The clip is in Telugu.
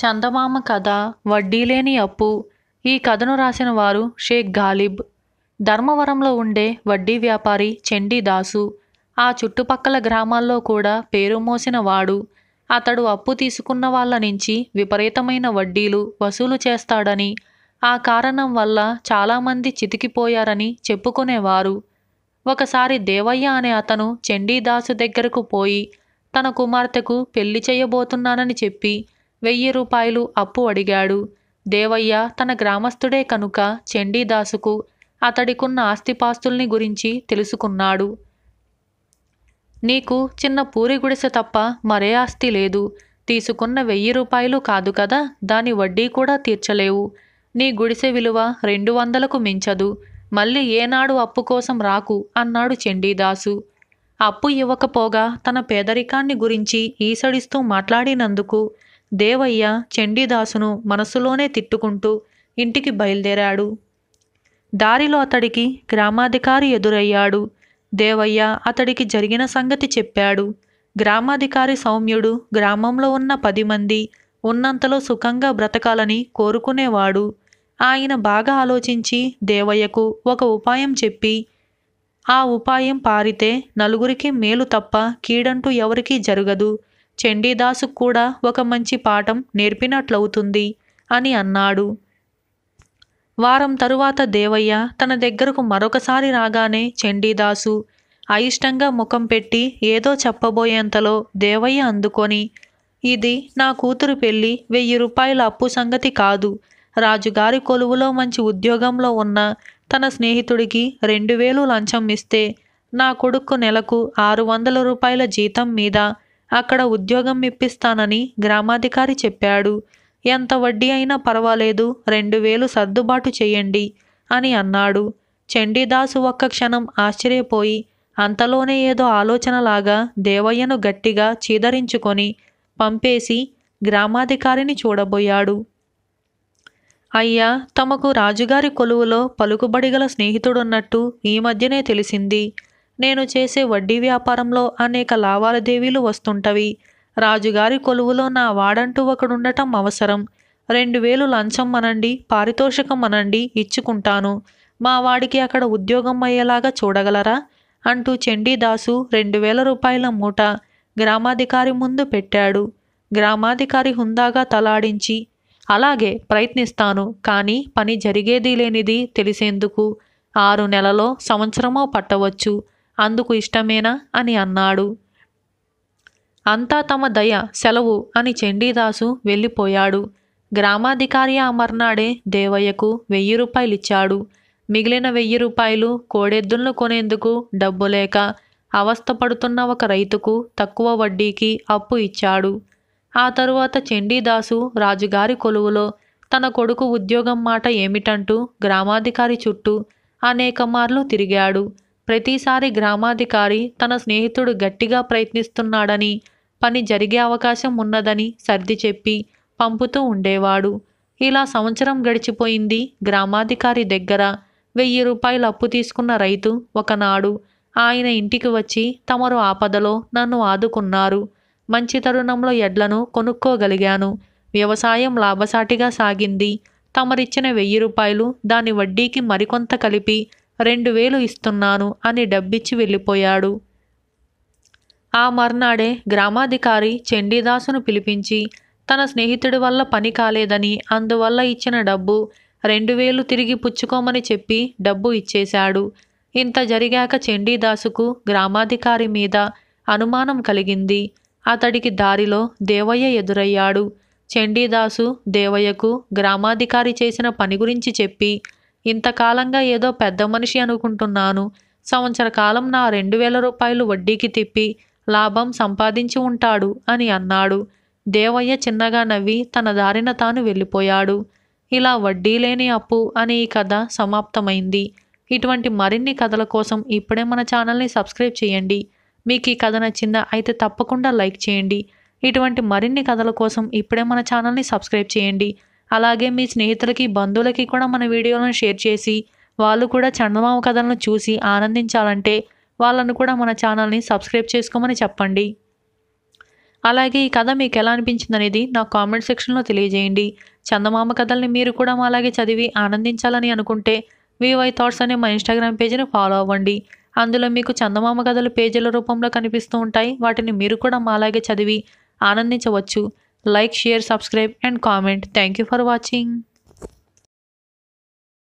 చందమామ కథ వడ్డీలేని అప్పు ఈ కథను రాసిన వారు షేక్ గాలిబ్ ధర్మవరంలో ఉండే వడ్డీ వ్యాపారి చండీదాసు ఆ చుట్టుపక్కల గ్రామాల్లో కూడా పేరు మోసిన వాడు అతడు అప్పు తీసుకున్న వాళ్ళ నుంచి విపరీతమైన వడ్డీలు వసూలు చేస్తాడని ఆ కారణం వల్ల చాలామంది చితికిపోయారని చెప్పుకునేవారు ఒకసారి దేవయ్య అనే అతను చండీదాసు దగ్గరకు పోయి తన కుమార్తెకు పెళ్లి చేయబోతున్నానని చెప్పి వెయ్యి రూపాయలు అప్పు అడిగాడు దేవయ్య తన గ్రామస్తుడే కనుక చండీదాసుకు అతడికున్న ఆస్తిపాస్తుల్ని గురించి తెలుసుకున్నాడు నీకు చిన్న పూరి గుడిసె తప్ప మరే ఆస్తి లేదు తీసుకున్న వెయ్యి రూపాయలు కాదు కదా దాని వడ్డీ కూడా తీర్చలేవు నీ గుడిసె విలువ రెండు వందలకు మించదు మళ్ళీ ఏనాడు అప్పు కోసం రాకు అన్నాడు చండీదాసు అప్పు ఇవ్వకపోగా తన పేదరికాన్ని గురించి ఈసడిస్తూ మాట్లాడినందుకు దేవయ్య చండీదాసును మనసులోనే తిట్టుకుంటూ ఇంటికి బయలుదేరాడు దారిలో అతడికి గ్రామాధికారి ఎదురయ్యాడు దేవయ్య అతడికి జరిగిన సంగతి చెప్పాడు గ్రామాధికారి సౌమ్యుడు గ్రామంలో ఉన్న పది మంది ఉన్నంతలో సుఖంగా బ్రతకాలని కోరుకునేవాడు ఆయన బాగా ఆలోచించి దేవయ్యకు ఒక ఉపాయం చెప్పి ఆ ఉపాయం పారితే నలుగురికి మేలు తప్ప కీడంటూ ఎవరికీ జరగదు చండీదాసు కూడా ఒక మంచి పాఠం నేర్పినట్లవుతుంది అని అన్నాడు వారం తరువాత దేవయ్య తన దగ్గరకు మరొకసారి రాగానే చండీదాసు అయిష్టంగా ముఖం పెట్టి ఏదో చెప్పబోయేంతలో దేవయ్య అందుకొని ఇది నా కూతురు పెళ్ళి వెయ్యి రూపాయల అప్పు సంగతి కాదు రాజుగారి కొలువులో మంచి ఉద్యోగంలో ఉన్న తన స్నేహితుడికి రెండు వేలు లంచం ఇస్తే నా కొడుకు నెలకు ఆరు వందల రూపాయల జీతం మీద అక్కడ ఉద్యోగం ఇప్పిస్తానని గ్రామాధికారి చెప్పాడు ఎంత వడ్డీ అయినా పర్వాలేదు రెండు వేలు సర్దుబాటు చేయండి అని అన్నాడు చండీదాసు ఒక్క క్షణం ఆశ్చర్యపోయి అంతలోనే ఏదో ఆలోచనలాగా దేవయ్యను గట్టిగా చీదరించుకొని పంపేసి గ్రామాధికారిని చూడబోయాడు అయ్యా తమకు రాజుగారి కొలువులో పలుకుబడిగల స్నేహితుడున్నట్టు ఈ మధ్యనే తెలిసింది నేను చేసే వడ్డీ వ్యాపారంలో అనేక లావాదేవీలు వస్తుంటవి రాజుగారి కొలువులో నా వాడంటూ ఒకడుండటం అవసరం రెండు వేలు లంచం అనండి పారితోషికం అనండి ఇచ్చుకుంటాను మా వాడికి అక్కడ ఉద్యోగం అయ్యేలాగా చూడగలరా అంటూ చండీదాసు రెండు వేల రూపాయల మూట గ్రామాధికారి ముందు పెట్టాడు గ్రామాధికారి హుందాగా తలాడించి అలాగే ప్రయత్నిస్తాను కానీ పని జరిగేది లేనిది తెలిసేందుకు ఆరు నెలలో సంవత్సరమో పట్టవచ్చు అందుకు ఇష్టమేనా అని అన్నాడు అంతా తమ దయ సెలవు అని చండీదాసు వెళ్ళిపోయాడు గ్రామాధికారి అమర్నాడే దేవయ్యకు వెయ్యి రూపాయలిచ్చాడు మిగిలిన వెయ్యి రూపాయలు కోడెద్దులను కొనేందుకు డబ్బు లేక అవస్థపడుతున్న ఒక రైతుకు తక్కువ వడ్డీకి అప్పు ఇచ్చాడు ఆ తరువాత చండీదాసు రాజుగారి కొలువులో తన కొడుకు ఉద్యోగం మాట ఏమిటంటూ గ్రామాధికారి చుట్టూ అనేకమార్లు తిరిగాడు ప్రతిసారి గ్రామాధికారి తన స్నేహితుడు గట్టిగా ప్రయత్నిస్తున్నాడని పని జరిగే అవకాశం ఉన్నదని సర్ది చెప్పి పంపుతూ ఉండేవాడు ఇలా సంవత్సరం గడిచిపోయింది గ్రామాధికారి దగ్గర వెయ్యి రూపాయలు అప్పు తీసుకున్న రైతు ఒకనాడు ఆయన ఇంటికి వచ్చి తమరు ఆపదలో నన్ను ఆదుకున్నారు మంచి తరుణంలో ఎడ్లను కొనుక్కోగలిగాను వ్యవసాయం లాభసాటిగా సాగింది తమరిచ్చిన వెయ్యి రూపాయలు దాని వడ్డీకి మరికొంత కలిపి రెండు వేలు ఇస్తున్నాను అని డబ్బిచ్చి వెళ్ళిపోయాడు ఆ మర్నాడే గ్రామాధికారి చండీదాసును పిలిపించి తన స్నేహితుడి వల్ల పని కాలేదని అందువల్ల ఇచ్చిన డబ్బు రెండు వేలు తిరిగి పుచ్చుకోమని చెప్పి డబ్బు ఇచ్చేశాడు ఇంత జరిగాక చండీదాసుకు గ్రామాధికారి మీద అనుమానం కలిగింది అతడికి దారిలో దేవయ్య ఎదురయ్యాడు చండీదాసు దేవయ్యకు గ్రామాధికారి చేసిన పని గురించి చెప్పి ఇంతకాలంగా ఏదో పెద్ద మనిషి అనుకుంటున్నాను సంవత్సర కాలం నా రెండు వేల రూపాయలు వడ్డీకి తిప్పి లాభం సంపాదించి ఉంటాడు అని అన్నాడు దేవయ్య చిన్నగా నవ్వి తన దారిన తాను వెళ్ళిపోయాడు ఇలా వడ్డీ లేని అప్పు అనే ఈ కథ సమాప్తమైంది ఇటువంటి మరిన్ని కథల కోసం ఇప్పుడే మన ఛానల్ని సబ్స్క్రైబ్ చేయండి మీకు ఈ కథ నచ్చిందా అయితే తప్పకుండా లైక్ చేయండి ఇటువంటి మరిన్ని కథల కోసం ఇప్పుడే మన ఛానల్ని సబ్స్క్రైబ్ చేయండి అలాగే మీ స్నేహితులకి బంధువులకి కూడా మన వీడియోలను షేర్ చేసి వాళ్ళు కూడా చందమామ కథలను చూసి ఆనందించాలంటే వాళ్ళను కూడా మన ఛానల్ని సబ్స్క్రైబ్ చేసుకోమని చెప్పండి అలాగే ఈ కథ మీకు ఎలా అనిపించింది అనేది నా కామెంట్ సెక్షన్లో తెలియజేయండి చందమామ కథల్ని మీరు కూడా అలాగే చదివి ఆనందించాలని అనుకుంటే వివై థాట్స్ అనే మా ఇన్స్టాగ్రామ్ పేజీని ఫాలో అవ్వండి అందులో మీకు చందమామ కథలు పేజీల రూపంలో కనిపిస్తూ ఉంటాయి వాటిని మీరు కూడా అలాగే చదివి ఆనందించవచ్చు Like, share, subscribe and comment. Thank you for watching.